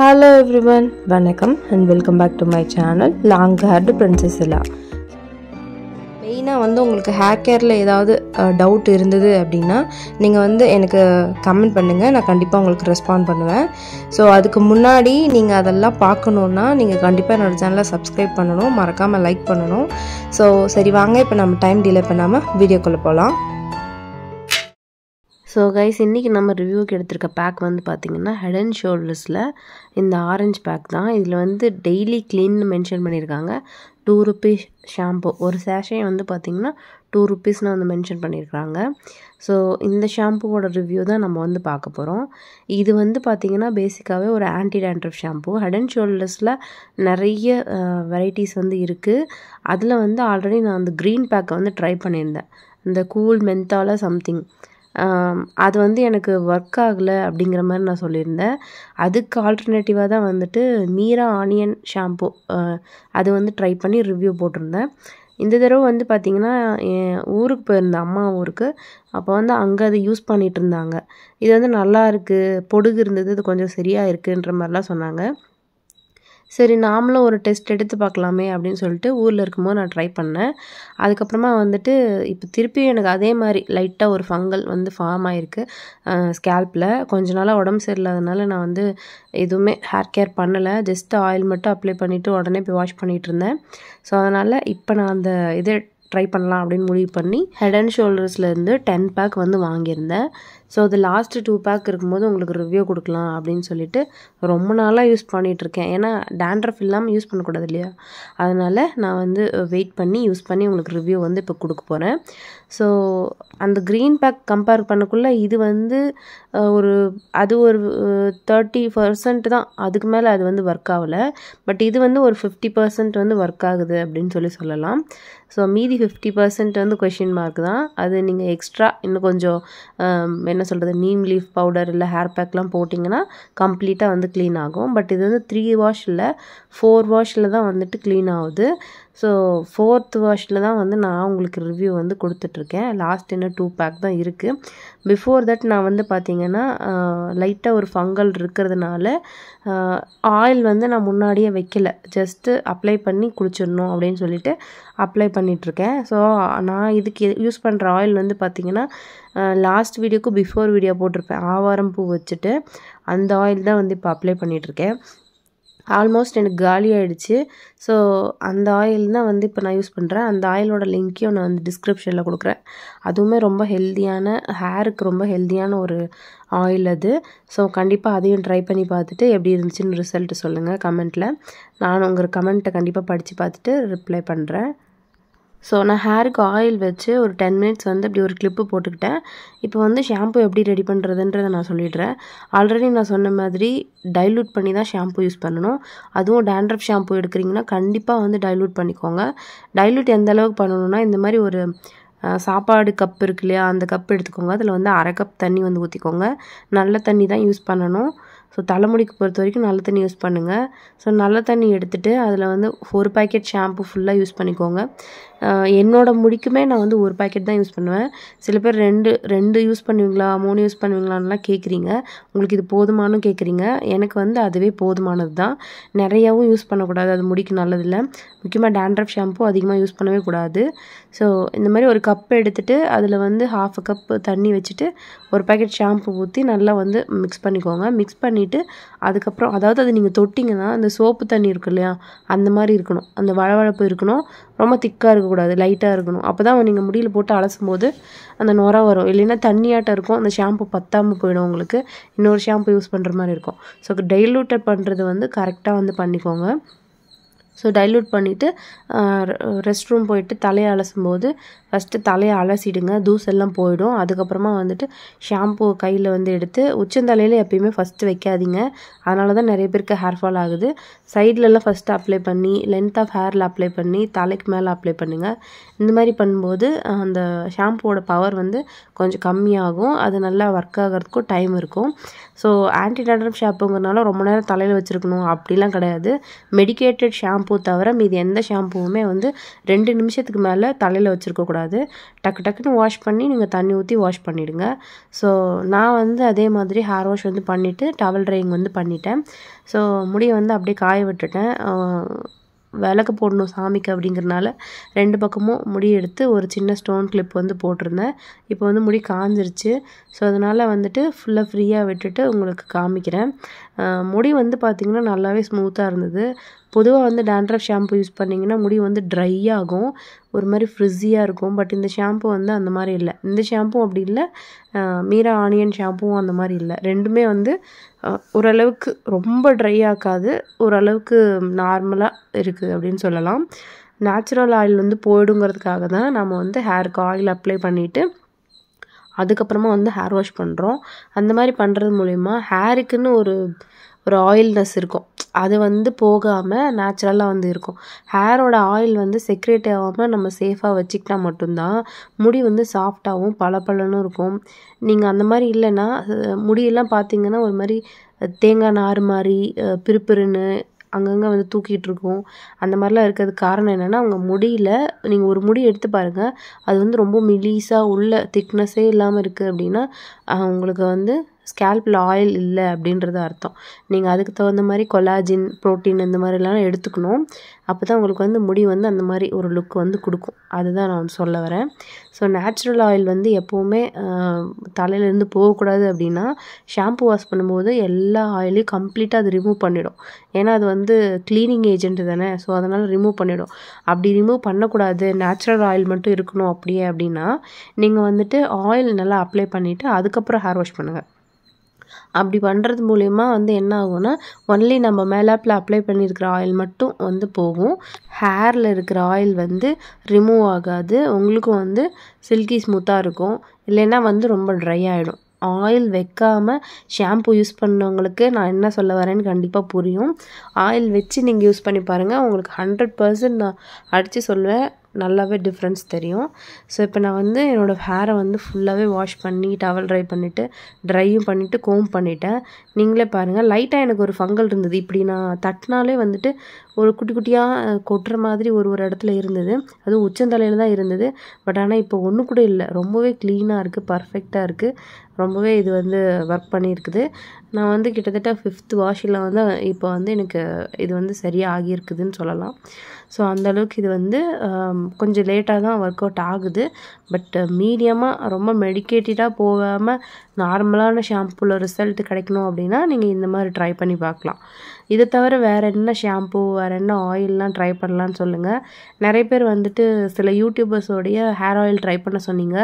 Hello everyone வணக்கம் and welcome back to my channel long haired princess இல்லா மெயினாக வந்து உங்களுக்கு ஹேர் கேரில் ஏதாவது டவுட் இருந்தது அப்படின்னா நீங்கள் வந்து எனக்கு கமெண்ட் பண்ணுங்கள் நான் கண்டிப்பாக உங்களுக்கு ரெஸ்பாண்ட் பண்ணுவேன் ஸோ அதுக்கு முன்னாடி நீங்கள் அதெல்லாம் பார்க்கணுன்னா நீங்கள் கண்டிப்பாக என்னோடய சேனலை சப்ஸ்கிரைப் பண்ணணும் மறக்காமல் லைக் பண்ணணும் ஸோ சரி வாங்க இப்போ நம்ம டைம் டிலே பண்ணாமல் வீடியோக்குள்ளே போகலாம் ஸோ கைஸ் இன்றைக்கி நம்ம ரிவ்யூக்கு எடுத்திருக்க பேக் வந்து பார்த்திங்கன்னா ஹெட் அண்ட் ஷோல்டர்ஸில் இந்த ஆரஞ்சு பேக் தான் இதில் வந்து டெய்லி க்ளீன் மென்ஷன் பண்ணியிருக்காங்க டூ ருபீஸ் ஷாம்பு ஒரு சேஷே வந்து பார்த்திங்கன்னா டூ ருப்பீஸ்னு வந்து மென்ஷன் பண்ணியிருக்காங்க ஸோ இந்த ஷாம்புவோட ரிவ்யூ தான் நம்ம வந்து பார்க்க போகிறோம் இது வந்து பார்த்திங்கன்னா பேசிக்காகவே ஒரு anti dandruff shampoo head and ஷோல்டர்ஸில் நிறைய வெரைட்டிஸ் வந்து இருக்குது அதில் வந்து ஆல்ரெடி நான் அந்த க்ரீன் பேக்கை வந்து ட்ரை பண்ணியிருந்தேன் இந்த கூல் மென்த்தால சம்திங் அது வந்து எனக்கு ஒர்க் ஆகலை அப்படிங்கிற மாதிரி நான் சொல்லியிருந்தேன் அதுக்கு ஆல்டர்னேட்டிவாக தான் வந்துட்டு மீரா ஆனியன் ஷாம்பூ அது வந்து ட்ரை பண்ணி ரிவ்யூ போட்டிருந்தேன் இந்த தடவை வந்து பார்த்திங்கன்னா என் ஊருக்கு போயிருந்தேன் அம்மா ஊருக்கு அப்போ வந்து அங்கே அதை யூஸ் பண்ணிகிட்டு இருந்தாங்க இது வந்து நல்லா இருக்குது பொடுகு இருந்தது அது கொஞ்சம் சரியாக இருக்குன்ற மாதிரிலாம் சொன்னாங்க சரி நாமளும் ஒரு டெஸ்ட் எடுத்து பார்க்கலாமே அப்படின்னு சொல்லிட்டு ஊரில் இருக்கும்போது நான் ட்ரை பண்ணேன் அதுக்கப்புறமா வந்துட்டு இப்போ திருப்பியும் எனக்கு அதே மாதிரி லைட்டாக ஒரு ஃபங்கல் வந்து ஃபார்ம் ஆகிருக்கு ஸ்கேல்பில் கொஞ்ச நாளாக உடம்பு சரியில்லாதனால நான் வந்து எதுவுமே ஹேர் கேர் பண்ணலை ஜஸ்ட் ஆயில் மட்டும் அப்ளை பண்ணிவிட்டு உடனே போய் வாஷ் பண்ணிகிட்டு இருந்தேன் ஸோ அதனால் இப்போ நான் அந்த இதை ட்ரை பண்ணலாம் அப்படின்னு முடிவு பண்ணி ஹெட் அண்ட் ஷோல்டர்ஸ்லேருந்து டென் பேக் வந்து வாங்கியிருந்தேன் ஸோ அது லாஸ்ட்டு டூ பேக் இருக்கும்போது உங்களுக்கு ரிவ்யூ கொடுக்கலாம் அப்படின்னு சொல்லிட்டு ரொம்ப நாளாக யூஸ் பண்ணிகிட்ருக்கேன் ஏன்னா டேண்ட்ரஃப் இல்லாமல் யூஸ் பண்ணக்கூடாது இல்லையா அதனால் நான் வந்து வெயிட் பண்ணி யூஸ் பண்ணி உங்களுக்கு ரிவ்யூ வந்து இப்போ கொடுக்க போகிறேன் ஸோ அந்த க்ரீன் பேக் கம்பேர் பண்ணக்குள்ளே இது வந்து ஒரு அது ஒரு தேர்ட்டி பர்சன்ட் தான் அதுக்கு மேலே அது வந்து ஒர்க் ஆகலை பட் இது வந்து ஒரு ஃபிஃப்டி பர்சன்ட் வந்து ஒர்க் ஆகுது அப்படின்னு சொல்லி சொல்லலாம் ஸோ மீதி ஃபிஃப்டி பர்சன்ட் வந்து கொஷின் மார்க் தான் அது நீங்கள் எக்ஸ்ட்ரா இன்னும் கொஞ்சம் என்ன என்ன சொல்கிறது நீம் லீஃப் பவுடர் இல்லை ஹேர் பேக்லாம் போட்டிங்கன்னா கம்ப்ளீட்டாக வந்து க்ளீன் ஆகும் பட் இது வந்து த்ரீ வாஷ் இல்லை ஃபோர் வாஷில் தான் வந்துட்டு க்ளீன் ஆகுது ஸோ ஃபோர்த் வாஷில் தான் வந்து நான் உங்களுக்கு ரிவ்யூ வந்து கொடுத்துட்ருக்கேன் லாஸ்ட் என்ன டூ பேக் தான் இருக்குது பிஃபோர் தட் நான் வந்து பார்த்திங்கன்னா லைட்டாக ஒரு ஃபங்கல் இருக்கிறதுனால ஆயில் வந்து நான் முன்னாடியே வைக்கல ஜஸ்ட்டு அப்ளை பண்ணி குளிச்சிடணும் அப்படின்னு சொல்லிட்டு அப்ளை பண்ணிகிட்ருக்கேன் ஸோ நான் இதுக்கு யூஸ் பண்ணுற ஆயில் வந்து பார்த்திங்கன்னா லாஸ்ட் வீடியோக்கு பிஃபோர் வீடியோ போட்டிருப்பேன் ஆவாரம் பூ வச்சுட்டு அந்த ஆயில் தான் வந்து இப்போ அப்ளை பண்ணிகிட்ருக்கேன் ஆல்மோஸ்ட் எனக்கு காலி ஆகிடுச்சு ஸோ அந்த ஆயில் தான் வந்து இப்போ நான் யூஸ் பண்ணுறேன் அந்த ஆயிலோட லிங்க்கையும் நான் வந்து டிஸ்கிரிப்ஷனில் கொடுக்குறேன் அதுவுமே ரொம்ப ஹெல்த்தியான ஹேருக்கு ரொம்ப ஹெல்த்தியான ஒரு ஆயில் அது ஸோ கண்டிப்பாக அதையும் ட்ரை பண்ணி பார்த்துட்டு எப்படி இருந்துச்சுன்னு ரிசல்ட் சொல்லுங்கள் கமெண்ட்டில் நான் உங்கள் கமெண்ட்டை கண்டிப்பாக படித்து பார்த்துட்டு ரிப்ளை பண்ணுறேன் ஸோ நான் ஹேருக்கு ஆயில் வச்சு ஒரு டென் மினிட்ஸ் வந்து அப்படி ஒரு கிளிப்பு போட்டுக்கிட்டேன் இப்போ வந்து ஷாம்பு எப்படி ரெடி பண்ணுறதுன்றதை நான் சொல்லிடுறேன் ஆல்ரெடி நான் சொன்ன மாதிரி டைல்யூட் பண்ணி தான் ஷாம்பு யூஸ் பண்ணணும் அதுவும் டேண்ட்ரப் ஷாம்பு எடுக்கிறீங்கன்னா கண்டிப்பாக வந்து டைல்யூட் பண்ணிக்கோங்க டைல்யூட் எந்த அளவுக்கு பண்ணணும்னா இந்த மாதிரி ஒரு சாப்பாடு கப் இருக்கு இல்லையா அந்த கப் எடுத்துக்கோங்க அதில் வந்து அரை கப் தண்ணி வந்து ஊற்றிக்கோங்க நல்ல தண்ணி தான் யூஸ் பண்ணணும் ஸோ தலைமுடிக்கு பொறுத்த வரைக்கும் நல்ல தண்ணி யூஸ் பண்ணுங்கள் ஸோ நல்ல தண்ணி எடுத்துகிட்டு அதில் வந்து ஒரு பேக்கெட் ஷாம்பு ஃபுல்லாக யூஸ் பண்ணிக்கோங்க என்னோடய முடிக்குமே நான் வந்து ஒரு பாக்கெட் தான் யூஸ் பண்ணுவேன் சில பேர் ரெண்டு ரெண்டு யூஸ் பண்ணுவீங்களா மூணு யூஸ் பண்ணுவீங்களான்லாம் கேட்குறீங்க உங்களுக்கு இது போதுமானும் கேட்குறீங்க எனக்கு வந்து அதுவே போதுமானது தான் நிறையாவும் யூஸ் பண்ணக்கூடாது அது முடிக்கு நல்லதில்லை முக்கியமாக டேண்ட்ரப் ஷாம்பு அதிகமாக யூஸ் பண்ணவே கூடாது ஸோ இந்த மாதிரி ஒரு கப் எடுத்துகிட்டு அதில் வந்து ஹாஃப் அ கப் தண்ணி வச்சுட்டு ஒரு பாக்கெட் ஷாம்பு ஊற்றி நல்லா வந்து மிக்ஸ் பண்ணிக்கோங்க மிக்ஸ் பண்ணிவிட்டு அதுக்கப்புறம் அதாவது அது நீங்கள் தொட்டிங்கன்னா அந்த சோப்பு தண்ணி இருக்கு இல்லையா அந்த மாதிரி இருக்கணும் அந்த வழவழப்பு இருக்கணும் ரொம்ப திக்காக இருக்கும் இருக்கக்கூடாது லைட்டாக இருக்கணும் அப்போ தான் நீங்கள் முடியில் போட்டு அலசும் போது அந்த நுரை வரும் இல்லைன்னா தண்ணியாட்டம் இருக்கும் அந்த ஷாம்பு பத்தாமல் போயிடும் உங்களுக்கு இன்னொரு ஷாம்பு யூஸ் பண்ணுற மாதிரி இருக்கும் ஸோ டைலூட்டட் பண்ணுறது வந்து கரெக்டாக வந்து பண்ணிக்கோங்க ஸோ டைல்யூட் பண்ணிவிட்டு ரெஸ்ட் ரூம் போயிட்டு தலையை அலசும் போது ஃபஸ்ட்டு தலையை அலசிடுங்க தூசெல்லாம் போயிடும் அதுக்கப்புறமா வந்துட்டு ஷாம்பு கையில் வந்து எடுத்து உச்சந்தலையில் எப்பயுமே ஃபஸ்ட்டு வைக்காதீங்க அதனால தான் நிறைய பேருக்கு ஹேர் ஃபால் ஆகுது சைட்லலாம் ஃபஸ்ட்டு அப்ளை பண்ணி லென்த் ஆஃப் ஹேரில் அப்ளை பண்ணி தலைக்கு மேலே அப்ளை பண்ணுங்கள் இந்த மாதிரி பண்ணும்போது அந்த ஷாம்புவோட பவர் வந்து கொஞ்சம் கம்மியாகும் அது நல்லா ஒர்க் ஆகிறதுக்கும் டைம் இருக்கும் ஸோ ஆன்டி டேண்ட்ரப் ஷாம்புங்கிறதுனால ரொம்ப நேரம் தலையில் வச்சுருக்கணும் அப்படிலாம் கிடையாது மெடிக்கேட்டட் ஷாம்பு ஷாம்பு தவிர மீது எந்த ஷாம்புவுமே வந்து ரெண்டு நிமிஷத்துக்கு மேலே தலையில் வச்சுருக்கக்கூடாது டக்கு டக்குன்னு வாஷ் பண்ணி நீங்கள் தண்ணி ஊற்றி வாஷ் பண்ணிவிடுங்க ஸோ நான் வந்து அதே மாதிரி ஹேர் வாஷ் வந்து பண்ணிவிட்டு டவல் ட்ரையிங் வந்து பண்ணிட்டேன் ஸோ முடியை வந்து அப்படியே காய விட்டுட்டேன் விளக்கு போடணும் சாமிக்கு அப்படிங்கிறனால ரெண்டு பக்கமும் முடி எடுத்து ஒரு சின்ன ஸ்டோன் கிளிப் வந்து போட்டிருந்தேன் இப்போ வந்து முடி காஞ்சிருச்சு ஸோ அதனால் வந்துட்டு ஃபுல்லாக ஃப்ரீயாக விட்டுட்டு உங்களுக்கு காமிக்கிறேன் முடி வந்து பார்த்திங்கன்னா நல்லாவே ஸ்மூத்தாக இருந்தது பொதுவாக வந்து டேண்ட்ரஃப் ஷாம்பு யூஸ் பண்ணிங்கன்னா முடி வந்து ட்ரை ஆகும் ஒரு மாதிரி ஃப்ரிஸியாக இருக்கும் பட் இந்த ஷாம்பு வந்து அந்த மாதிரி இல்லை இந்த ஷாம்பும் அப்படி இல்லை மீரா ஆனியன் ஷாம்பும் அந்த மாதிரி இல்லை ரெண்டுமே வந்து ஓரளவுக்கு ரொம்ப ட்ரை ஆக்காது ஓரளவுக்கு நார்மலாக இருக்குது அப்படின்னு சொல்லலாம் நேச்சுரல் ஆயில் வந்து போயிடுங்கிறதுக்காக தான் நம்ம வந்து ஹேருக்கு ஆயில் அப்ளை பண்ணிவிட்டு அதுக்கப்புறமா வந்து ஹேர் வாஷ் பண்ணுறோம் அந்த மாதிரி பண்ணுறது மூலிமா ஹேருக்குன்னு ஒரு ஒரு ஆயில்னஸ் இருக்கும் அது வந்து போகாமல் நேச்சுரலாக வந்து இருக்கும் ஹேரோட ஆயில் வந்து செக்ரேட் ஆகாமல் நம்ம சேஃபாக வச்சுக்கிட்டால் மட்டும்தான் முடி வந்து சாஃப்டாகவும் பளபளன்னு இருக்கும் நீங்கள் அந்த மாதிரி இல்லைன்னா முடியெல்லாம் பார்த்தீங்கன்னா ஒரு மாதிரி தேங்காய் நார் மாதிரி பிறுபிறுன்னு அங்கங்கே வந்து தூக்கிட்டு இருக்கும் அந்த மாதிரிலாம் இருக்கிறதுக்கு காரணம் என்னென்னா அவங்க முடியில் நீங்கள் ஒரு முடி எடுத்து பாருங்கள் அது வந்து ரொம்ப மிலீஸாக உள்ள திக்னஸே இல்லாமல் இருக்குது அப்படின்னா அவங்களுக்கு வந்து ஸ்கேல்பில் ஆயில் இல்லை அப்படின்றத அர்த்தம் நீங்கள் அதுக்கு தகுந்த மாதிரி கொலாஜின் ப்ரோட்டீன் இந்த மாதிரிலாம் எடுத்துக்கணும் அப்போ தான் உங்களுக்கு வந்து முடி வந்து அந்த மாதிரி ஒரு லுக் வந்து கொடுக்கும் அதுதான் நான் சொல்ல வரேன் ஸோ நேச்சுரல் ஆயில் வந்து எப்போவுமே தலையிலேருந்து போகக்கூடாது அப்படின்னா ஷாம்பு வாஷ் பண்ணும்போது எல்லா ஆயிலையும் கம்ப்ளீட்டாக அது ரிமூவ் பண்ணிவிடும் ஏன்னா அது வந்து க்ளீனிங் ஏஜென்ட் தானே ஸோ அதனால் ரிமூவ் பண்ணிவிடும் அப்படி ரிமூவ் பண்ணக்கூடாது நேச்சுரல் ஆயில் மட்டும் இருக்கணும் அப்படியே அப்படின்னா நீங்கள் வந்துட்டு ஆயில் நல்லா அப்ளை பண்ணிவிட்டு அதுக்கப்புறம் ஹேர் வாஷ் பண்ணுங்கள் அப்படி பண்ணுறது மூலிமா வந்து என்ன ஆகும்னா ஒன்லி நம்ம மேலாப்பில் அப்ளை பண்ணியிருக்கிற ஆயில் மட்டும் வந்து போகும் ஹேரில் இருக்கிற ஆயில் வந்து ரிமூவ் ஆகாது உங்களுக்கும் வந்து சில்கி ஸ்மூத்தாக இருக்கும் இல்லைன்னா வந்து ரொம்ப ட்ரை ஆகிடும் ஆயில் வைக்காமல் ஷாம்பு யூஸ் பண்ணவங்களுக்கு நான் என்ன சொல்ல வரேன்னு கண்டிப்பாக புரியும் ஆயில் வச்சு நீங்கள் யூஸ் பண்ணி பாருங்கள் உங்களுக்கு ஹண்ட்ரட் பர்சன்ட் நான் அடித்து சொல்லுவேன் நல்லாவே டிஃப்ரென்ஸ் தெரியும் ஸோ இப்போ நான் வந்து என்னோடய ஹேரை வந்து ஃபுல்லாகவே வாஷ் பண்ணி டவல் ட்ரை பண்ணிவிட்டு ட்ரையும் பண்ணிவிட்டு கோம் பண்ணிவிட்டேன் நீங்களே பாருங்கள் லைட்டாக எனக்கு ஒரு ஃபங்கல் இருந்தது இப்படி நான் தட்டினாலே வந்துட்டு ஒரு குட்டி குட்டியாக கொட்டுற மாதிரி ஒரு ஒரு இடத்துல இருந்தது அதுவும் உச்சந்தலையில் தான் இருந்தது பட் ஆனால் இப்போ ஒன்று கூட இல்லை ரொம்பவே க்ளீனாக இருக்குது பர்ஃபெக்டாக இருக்குது ரொம்பவே இது வந்து ஒர்க் பண்ணியிருக்குது நான் வந்து கிட்டத்தட்ட ஃபிஃப்த் வாஷில் வந்து இப்போ வந்து எனக்கு இது வந்து சரியாக ஆகியிருக்குதுன்னு சொல்லலாம் ஸோ அந்தளவுக்கு இது வந்து கொஞ்சம் லேட்டாக தான் ஒர்க் அவுட் ஆகுது பட் மீடியமாக ரொம்ப மெடிக்கேட்டடாக போகாமல் நார்மலான ஷாம்புவில் ரிசல்ட் கிடைக்கணும் அப்படின்னா நீங்கள் இந்த மாதிரி ட்ரை பண்ணி பார்க்கலாம் இதை தவிர வேறு என்ன ஷாம்பூ வேறு என்ன ஆயில்லாம் ட்ரை பண்ணலான்னு சொல்லுங்கள் நிறைய பேர் வந்துட்டு சில யூடியூபர்ஸோடைய ஹேர் ஆயில் ட்ரை பண்ண சொன்னீங்க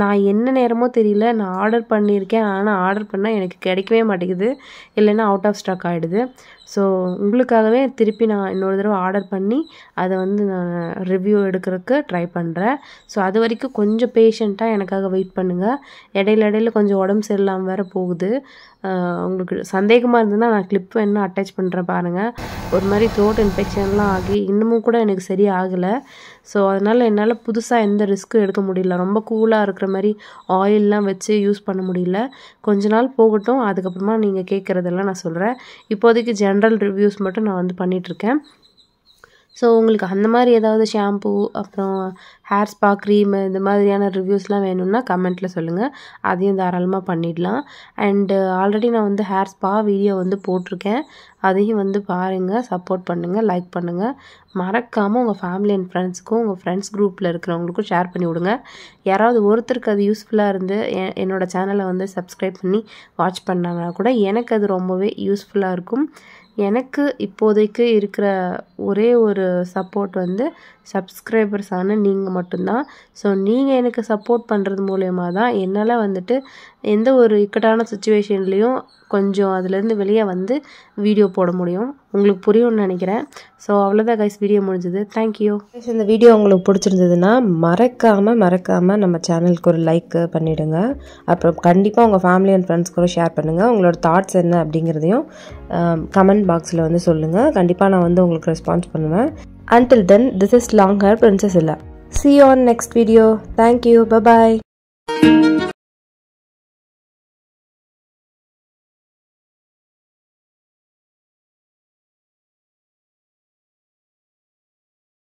நான் என்ன நேரமோ தெரியல நான் ஆர்டர் பண்ணியிருக்கேன் ஆனால் ஆர்டர் பண்ணால் எனக்கு கிடைக்கவே மாட்டேங்குது இல்லைன்னா அவுட் ஆஃப் ஸ்டாக் ஆகிடுது ஸோ உங்களுக்காகவே திருப்பி நான் இன்னொரு தடவை ஆர்டர் பண்ணி அதை வந்து நான் ரிவ்யூ எடுக்கிறதுக்கு ட்ரை பண்ணுறேன் ஸோ அது வரைக்கும் கொஞ்சம் பேஷண்ட்டாக எனக்காக வெயிட் பண்ணுங்கள் இடையில இடையில கொஞ்சம் உடம்பு சரியில்லாமல் வேறு போகுது உங்களுக்கு சந்தேகமாக இருந்ததுன்னா நான் கிளிப் வேணும்னா அட்டாச் பண்ணுறேன் பாருங்கள் ஒரு மாதிரி த்ரோட் இன்ஃபெக்ஷன்லாம் ஆகி இன்னமும் கூட எனக்கு சரியாகலை ஸோ அதனால் என்னால் புதுசாக எந்த ரிஸ்க்கும் எடுக்க முடியல ரொம்ப கூலாக இருக்கிற மாதிரி ஆயிலெலாம் வச்சு யூஸ் பண்ண முடியல கொஞ்ச நாள் போகட்டும் அதுக்கப்புறமா நீங்கள் கேட்குறதெல்லாம் நான் சொல்கிறேன் இப்போதைக்கு ஜென்ரல் ரிவ்யூஸ் மட்டும் நான் வந்து பண்ணிகிட்ருக்கேன் ஸோ உங்களுக்கு அந்த மாதிரி ஏதாவது ஷாம்பூ அப்புறம் ஹேர் ஸ்பா க்ரீமு இந்த மாதிரியான ரிவ்யூஸ்லாம் வேணும்னா கமெண்ட்டில் சொல்லுங்கள் அதையும் தாராளமாக பண்ணிடலாம் அண்டு ஆல்ரெடி நான் வந்து ஹேர் ஸ்பா வீடியோ வந்து போட்டிருக்கேன் அதையும் வந்து பாருங்கள் சப்போர்ட் பண்ணுங்கள் லைக் பண்ணுங்கள் மறக்காமல் உங்கள் ஃபேமிலி அண்ட் ஃப்ரெண்ட்ஸ்க்கும் உங்கள் ஃப்ரெண்ட்ஸ் குரூப்பில் இருக்கிறவங்களுக்கும் ஷேர் பண்ணி விடுங்க யாராவது ஒருத்தருக்கு அது யூஸ்ஃபுல்லாக இருந்து என்னோடய சேனலை வந்து சப்ஸ்கிரைப் பண்ணி வாட்ச் பண்ணாங்கன்னா கூட எனக்கு அது ரொம்பவே யூஸ்ஃபுல்லாக இருக்கும் எனக்கு இப்போதைக்கு இருக்கிற ஒரே ஒரு சப்போர்ட் வந்து சப்ஸ்கிரைபர்ஸான நீங்கள் மட்டும்தான் ஸோ நீங்கள் எனக்கு சப்போர்ட் பண்ணுறது மூலயமா தான் என்னால் வந்துட்டு எந்த ஒரு இக்கட்டான சுச்சுவேஷன்லேயும் கொஞ்சம் அதுலேருந்து வெளியே வந்து வீடியோ போட முடியும் உங்களுக்கு புரியும்னு நினைக்கிறேன் ஸோ அவ்வளோதான் கைஸ் வீடியோ முடிஞ்சது தேங்க்யூ இந்த வீடியோ உங்களுக்கு பிடிச்சிருந்ததுன்னா மறக்காமல் மறக்காமல் நம்ம சேனலுக்கு ஒரு லைக் பண்ணிவிடுங்க அப்புறம் கண்டிப்பாக உங்கள் ஃபேமிலி அண்ட் ஃப்ரெண்ட்ஸ் கூட ஷேர் பண்ணுங்கள் உங்களோட தாட்ஸ் என்ன அப்படிங்கிறதையும் கமெண்ட் பாக்ஸில் வந்து சொல்லுங்கள் கண்டிப்பாக நான் வந்து உங்களுக்கு ரெஸ்பான்ஸ் பண்ணுவேன் Until then, this is Long Hair Princessilla. See you on next video. Thank you. Bye bye.